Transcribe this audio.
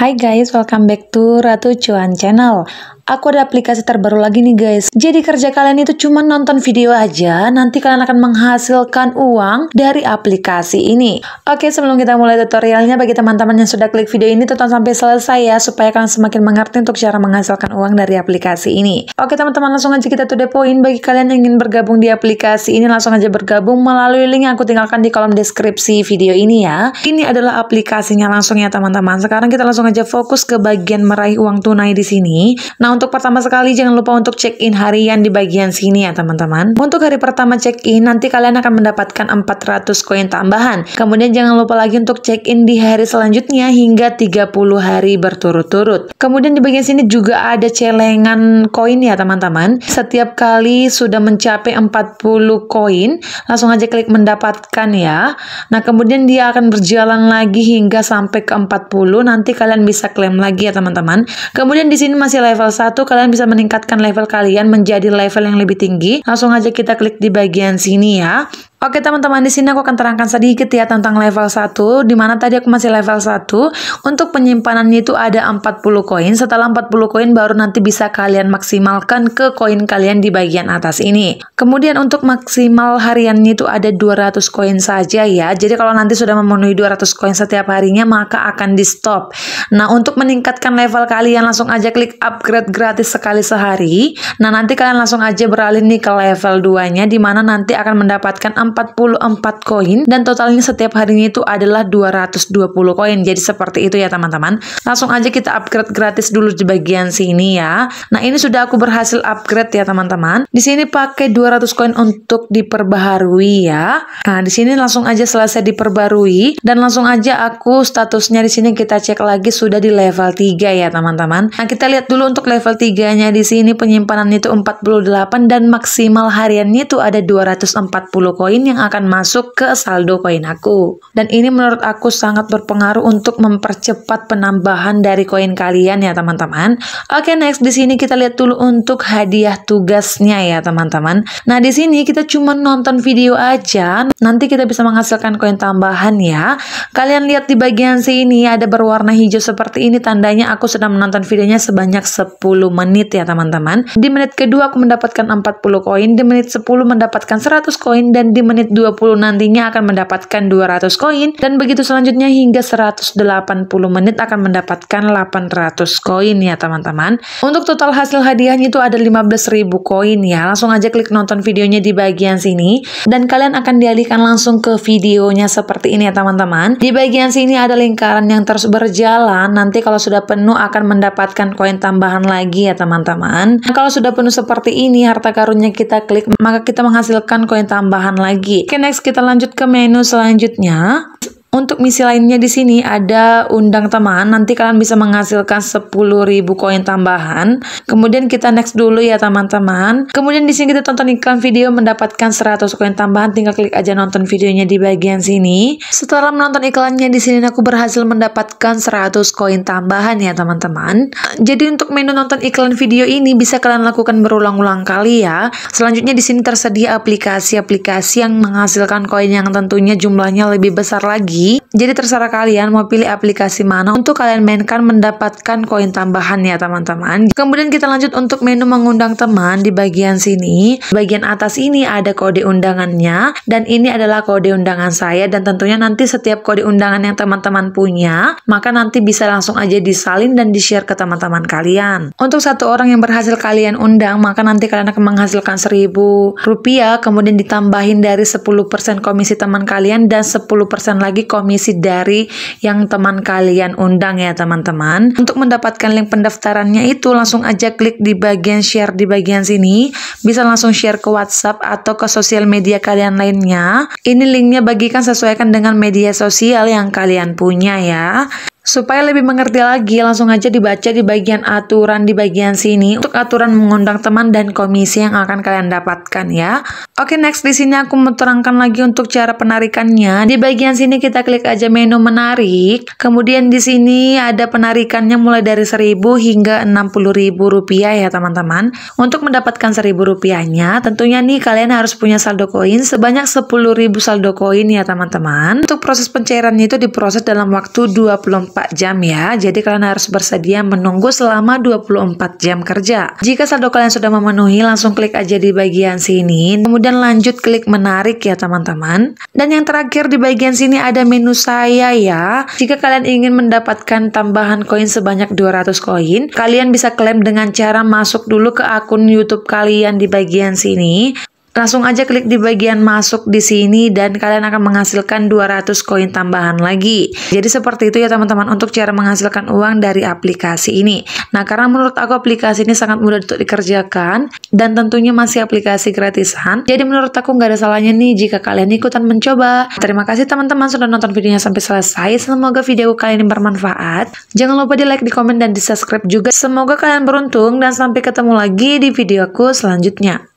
Hai guys, welcome back to Ratu Cuan Channel. Aku ada aplikasi terbaru lagi nih guys. Jadi kerja kalian itu cuma nonton video aja, nanti kalian akan menghasilkan uang dari aplikasi ini. Oke, sebelum kita mulai tutorialnya, bagi teman-teman yang sudah klik video ini, tonton sampai selesai ya, supaya kalian semakin mengerti untuk cara menghasilkan uang dari aplikasi ini. Oke teman-teman, langsung aja kita to the point. Bagi kalian yang ingin bergabung di aplikasi ini, langsung aja bergabung melalui link yang aku tinggalkan di kolom deskripsi video ini ya. Ini adalah aplikasinya langsung ya teman-teman. Sekarang kita langsung aja fokus ke bagian meraih uang tunai di sini. Nah, untuk pertama sekali jangan lupa untuk check-in harian di bagian sini ya teman-teman. Untuk hari pertama check-in nanti kalian akan mendapatkan 400 koin tambahan. Kemudian jangan lupa lagi untuk check-in di hari selanjutnya hingga 30 hari berturut-turut. Kemudian di bagian sini juga ada celengan koin ya teman-teman. Setiap kali sudah mencapai 40 koin, langsung aja klik mendapatkan ya. Nah kemudian dia akan berjalan lagi hingga sampai ke 40. Nanti kalian bisa klaim lagi ya teman-teman. Kemudian di sini masih level 1 satu kalian bisa meningkatkan level kalian menjadi level yang lebih tinggi. Langsung aja kita klik di bagian sini ya. Oke teman-teman, di sini aku akan terangkan sedikit ya tentang level 1, Dimana tadi aku masih level 1. Untuk penyimpanannya itu ada 40 koin. Setelah 40 koin baru nanti bisa kalian maksimalkan ke koin kalian di bagian atas ini. Kemudian untuk maksimal hariannya itu ada 200 koin saja ya. Jadi kalau nanti sudah memenuhi 200 koin setiap harinya maka akan di stop. Nah, untuk meningkatkan level kalian langsung aja klik upgrade gratis sekali sehari. Nah, nanti kalian langsung aja beralih nih ke level 2-nya Dimana nanti akan mendapatkan 44 koin dan totalnya setiap harinya itu adalah 220 koin. Jadi seperti itu ya teman-teman. Langsung aja kita upgrade gratis dulu di bagian sini ya. Nah, ini sudah aku berhasil upgrade ya teman-teman. Di sini pakai 200 koin untuk diperbaharui ya. Nah, di sini langsung aja selesai diperbarui dan langsung aja aku statusnya di sini kita cek lagi sudah di level 3 ya teman-teman. Nah, kita lihat dulu untuk level 3-nya di sini penyimpanan itu 48 dan maksimal hariannya itu ada 240 koin koin yang akan masuk ke saldo koin aku. Dan ini menurut aku sangat berpengaruh untuk mempercepat penambahan dari koin kalian ya teman-teman. Oke, next di sini kita lihat dulu untuk hadiah tugasnya ya teman-teman. Nah, di sini kita cuma nonton video aja, nanti kita bisa menghasilkan koin tambahan ya. Kalian lihat di bagian sini ada berwarna hijau seperti ini tandanya aku sedang menonton videonya sebanyak 10 menit ya teman-teman. Di menit kedua aku mendapatkan 40 koin, di menit 10 mendapatkan 100 koin dan di menit 20 nantinya akan mendapatkan 200 koin dan begitu selanjutnya hingga 180 menit akan mendapatkan 800 koin ya teman-teman. Untuk total hasil hadiahnya itu ada 15.000 koin ya. Langsung aja klik nonton videonya di bagian sini dan kalian akan dialihkan langsung ke videonya seperti ini ya teman-teman. Di bagian sini ada lingkaran yang terus berjalan. Nanti kalau sudah penuh akan mendapatkan koin tambahan lagi ya teman-teman. kalau sudah penuh seperti ini harta karunnya kita klik maka kita menghasilkan koin tambahan lagi lagi. Oke, next kita lanjut ke menu selanjutnya. Untuk misi lainnya di sini ada undang teman, nanti kalian bisa menghasilkan 10.000 koin tambahan. Kemudian kita next dulu ya teman-teman. Kemudian di sini kita tonton iklan video mendapatkan 100 koin tambahan, tinggal klik aja nonton videonya di bagian sini. Setelah menonton iklannya di sini aku berhasil mendapatkan 100 koin tambahan ya teman-teman. Jadi untuk menu nonton iklan video ini bisa kalian lakukan berulang-ulang kali ya. Selanjutnya di sini tersedia aplikasi-aplikasi yang menghasilkan koin yang tentunya jumlahnya lebih besar lagi lagi. Jadi terserah kalian mau pilih aplikasi mana untuk kalian mainkan mendapatkan koin tambahan ya teman-teman. Kemudian kita lanjut untuk menu mengundang teman di bagian sini. bagian atas ini ada kode undangannya dan ini adalah kode undangan saya dan tentunya nanti setiap kode undangan yang teman-teman punya maka nanti bisa langsung aja disalin dan di-share ke teman-teman kalian. Untuk satu orang yang berhasil kalian undang maka nanti kalian akan menghasilkan seribu rupiah kemudian ditambahin dari 10% komisi teman kalian dan 10% lagi komisi dari yang teman kalian undang ya teman-teman. Untuk mendapatkan link pendaftarannya itu langsung aja klik di bagian share di bagian sini. Bisa langsung share ke WhatsApp atau ke sosial media kalian lainnya. Ini linknya bagikan sesuaikan dengan media sosial yang kalian punya ya. Supaya lebih mengerti lagi, langsung aja dibaca di bagian aturan di bagian sini untuk aturan mengundang teman dan komisi yang akan kalian dapatkan ya. Oke, next di sini aku menerangkan lagi untuk cara penarikannya. Di bagian sini kita klik aja menu menarik. Kemudian di sini ada penarikannya mulai dari 1000 hingga 60.000 rupiah ya, teman-teman. Untuk mendapatkan 1000 rupiahnya, tentunya nih kalian harus punya saldo koin sebanyak 10.000 saldo koin ya, teman-teman. Untuk proses pencairannya itu diproses dalam waktu 24 24 jam ya, jadi kalian harus bersedia menunggu selama 24 jam kerja. Jika saldo kalian sudah memenuhi, langsung klik aja di bagian sini, kemudian lanjut klik menarik ya teman-teman. Dan yang terakhir di bagian sini ada menu saya ya. Jika kalian ingin mendapatkan tambahan koin sebanyak 200 koin, kalian bisa klaim dengan cara masuk dulu ke akun YouTube kalian di bagian sini, Langsung aja klik di bagian masuk di sini dan kalian akan menghasilkan 200 koin tambahan lagi. Jadi seperti itu ya teman-teman untuk cara menghasilkan uang dari aplikasi ini. Nah karena menurut aku aplikasi ini sangat mudah untuk dikerjakan dan tentunya masih aplikasi gratisan. Jadi menurut aku nggak ada salahnya nih jika kalian ikutan mencoba. Terima kasih teman-teman sudah nonton videonya sampai selesai. Semoga videoku kalian ini bermanfaat. Jangan lupa di like, di komen, dan di subscribe juga. Semoga kalian beruntung dan sampai ketemu lagi di videoku selanjutnya.